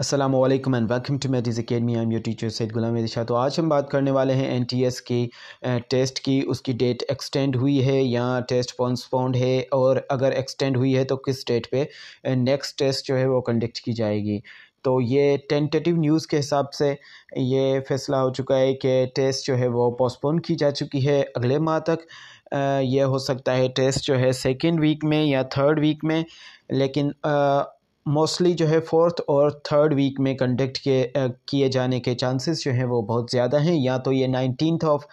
Aslam and welcome to मैटीज़ academy I am your teacher Syed Ghulam Risha तो आज हम बात करने वाले हैं एन टी एस की टेस्ट की उसकी डेट एक्सटेंड हुई है या टेस्ट पॉन्सपॉन्ड है और अगर एक्सटेंड हुई है तो किस डेट पे नेक्स्ट टेस्ट जो है वो कंडक्ट की जाएगी तो ये टेंटेटिव न्यूज़ के हिसाब से ये फैसला हो चुका है कि टेस्ट जो है वो पोस्टपोन की जा चुकी है अगले माह तक यह हो सकता है टेस्ट जो है सेकेंड वीक में या थर्ड वीक में लेकिन आ, मोस्टली जो है फोर्थ और थर्ड वीक में कंडक्ट किए किए जाने के चांसेस जो हैं वो बहुत ज़्यादा हैं या तो ये नाइनटीन ऑफ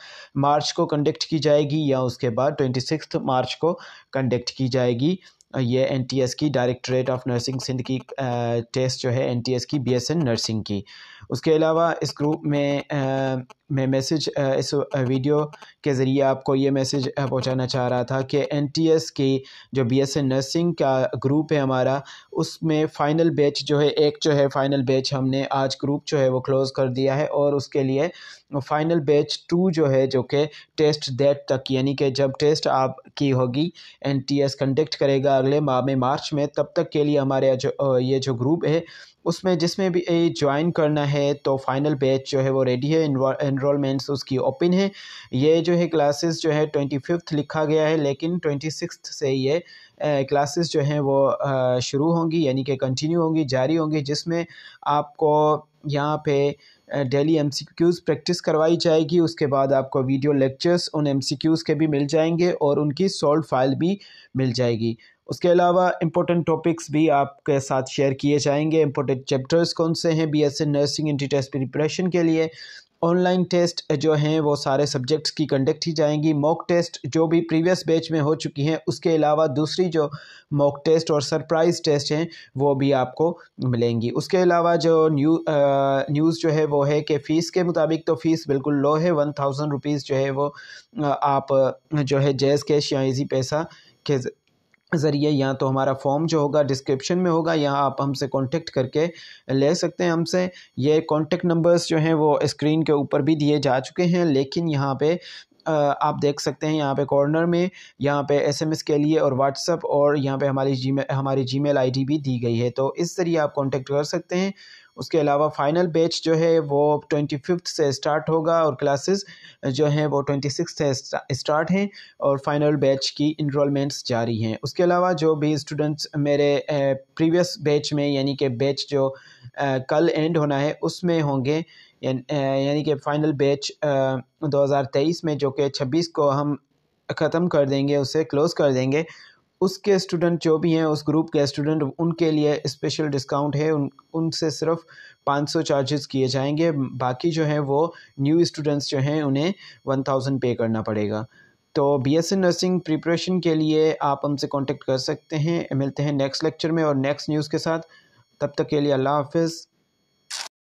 मार्च को कंडक्ट की जाएगी या उसके बाद ट्वेंटी सिक्स मार्च को कंडक्ट की जाएगी ये एन टी एस की डायरेक्टरेट ऑफ नर्सिंग सिंध की टेस्ट जो है एन टी एस की बी एस एन नर्सिंग की उसके अलावा इस ग्रुप में मैं मैसेज इस वीडियो के ज़रिए आपको ये मैसेज पहुंचाना चाह रहा था कि एनटीएस की जो एन नर्सिंग का ग्रुप है हमारा उसमें फ़ाइनल बैच जो है एक जो है फ़ाइनल बैच हमने आज ग्रुप जो है वो क्लोज़ कर दिया है और उसके लिए फ़ाइनल बैच टू जो है जो कि टेस्ट डेट तक यानी कि जब टेस्ट आपकी होगी एस कंडक्ट करेगा अगले माह में मार्च में तब तक के लिए हमारे जो ये जो ग्रुप है उसमें जिसमें भी ज्वाइन करना है तो फ़ाइनल बैच जो है वो रेडी है एनरोलमेंट्स उसकी ओपन है ये जो है क्लासेस जो है ट्वेंटी फिफ्थ लिखा गया है लेकिन ट्वेंटी सिक्स से ये क्लासेस जो हैं वो शुरू होंगी यानी कि कंटिन्यू होंगी जारी होंगी जिसमें आपको यहाँ पे daily M C Qs practice करवाई जाएगी उसके बाद आपको वीडियो लेक्चर्स उन एम सी क्यूज़ के भी मिल जाएंगे और उनकी सॉल्व फाइल भी मिल जाएगी उसके अलावा इंपॉर्टेंट टॉपिक्स भी आपके साथ शेयर किए जाएंगे इंपॉर्टेंट चैप्टर्स कौन से हैं B S N nursing entry test preparation के लिए ऑनलाइन टेस्ट जो हैं वो सारे सब्जेक्ट्स की कंडक्ट ही जाएंगी मॉक टेस्ट जो भी प्रीवियस बैच में हो चुकी हैं उसके अलावा दूसरी जो मॉक टेस्ट और सरप्राइज़ टेस्ट हैं वो भी आपको मिलेंगी उसके अलावा जो न्यू आ, न्यूज़ जो है वो है कि फ़ीस के मुताबिक तो फ़ीस बिल्कुल लो है वन थाउजेंड रुपीज़ जो है वो आप जो है जैज़ कैश या इजी पैसा के ज़रिए या तो हमारा फॉर्म जो होगा डिस्क्रिप्शन में होगा या आप हमसे कांटेक्ट करके ले सकते हैं हमसे ये कांटेक्ट नंबर्स जो हैं वो स्क्रीन के ऊपर भी दिए जा चुके हैं लेकिन यहाँ पे आप देख सकते हैं यहाँ पे कॉर्नर में यहाँ पे एसएमएस के लिए और व्हाट्सअप और यहाँ पे हमारी जी हमारी जी मेल भी दी गई है तो इस ज़रिए आप कॉन्टेक्ट कर सकते हैं उसके अलावा फाइनल बैच जो है वो ट्वेंटी फिफ्थ से स्टार्ट होगा और क्लासेस जो हैं वो ट्वेंटी सिक्स से स्टार्ट हैं और फाइनल बैच की इनरोलमेंट्स जारी हैं उसके अलावा जो भी स्टूडेंट्स मेरे प्रीवियस बैच में यानी कि बैच जो कल एंड होना है उसमें होंगे यानी कि फ़ाइनल बैच 2023 में जो कि 26 को हम ख़त्म कर देंगे उसे क्लोज़ कर देंगे उसके स्टूडेंट जो भी हैं उस ग्रुप के स्टूडेंट उनके लिए स्पेशल डिस्काउंट है उन उनसे सिर्फ 500 चार्जेस किए जाएंगे बाकी जो है वो न्यू स्टूडेंट्स जो हैं उन्हें 1000 पे करना पड़ेगा तो B S N nursing preparation के लिए आप हमसे कांटेक्ट कर सकते हैं मिलते हैं नेक्स्ट लेक्चर में और नेक्स्ट न्यूज़ के साथ तब तक के लिए अल्लाह हाफिज़